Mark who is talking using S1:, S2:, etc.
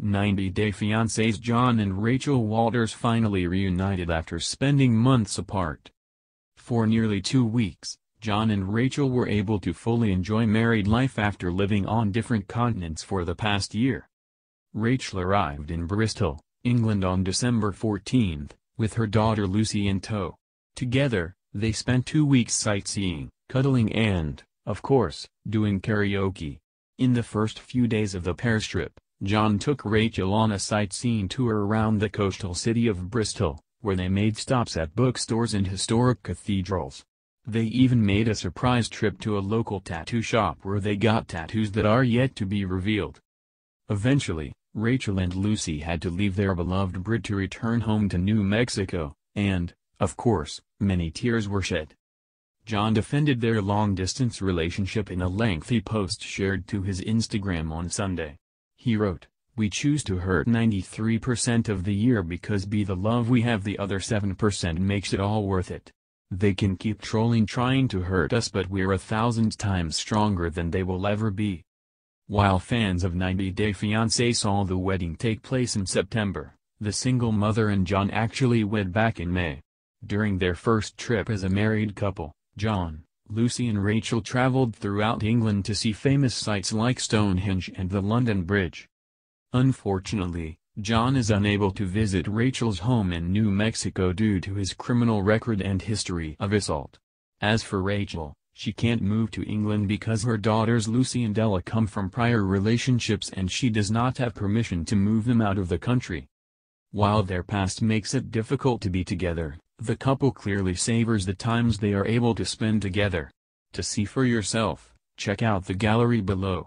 S1: 90 Day Fiancés John and Rachel Walters finally reunited after spending months apart. For nearly two weeks, John and Rachel were able to fully enjoy married life after living on different continents for the past year. Rachel arrived in Bristol, England on December 14, with her daughter Lucy in tow. Together, they spent two weeks sightseeing, cuddling and, of course, doing karaoke. In the first few days of the pair's trip, John took Rachel on a sightseeing tour around the coastal city of Bristol, where they made stops at bookstores and historic cathedrals. They even made a surprise trip to a local tattoo shop where they got tattoos that are yet to be revealed. Eventually, Rachel and Lucy had to leave their beloved Brit to return home to New Mexico, and, of course, many tears were shed. John defended their long-distance relationship in a lengthy post shared to his Instagram on Sunday. He wrote, We choose to hurt 93% of the year because be the love we have the other 7% makes it all worth it. They can keep trolling trying to hurt us but we're a thousand times stronger than they will ever be. While fans of 90 Day Fiancé saw the wedding take place in September, the single mother and John actually wed back in May. During their first trip as a married couple, John, Lucy and Rachel travelled throughout England to see famous sites like Stonehenge and the London Bridge. Unfortunately, John is unable to visit Rachel's home in New Mexico due to his criminal record and history of assault. As for Rachel, she can't move to England because her daughters Lucy and Ella come from prior relationships and she does not have permission to move them out of the country. While their past makes it difficult to be together, the couple clearly savors the times they are able to spend together. To see for yourself, check out the gallery below.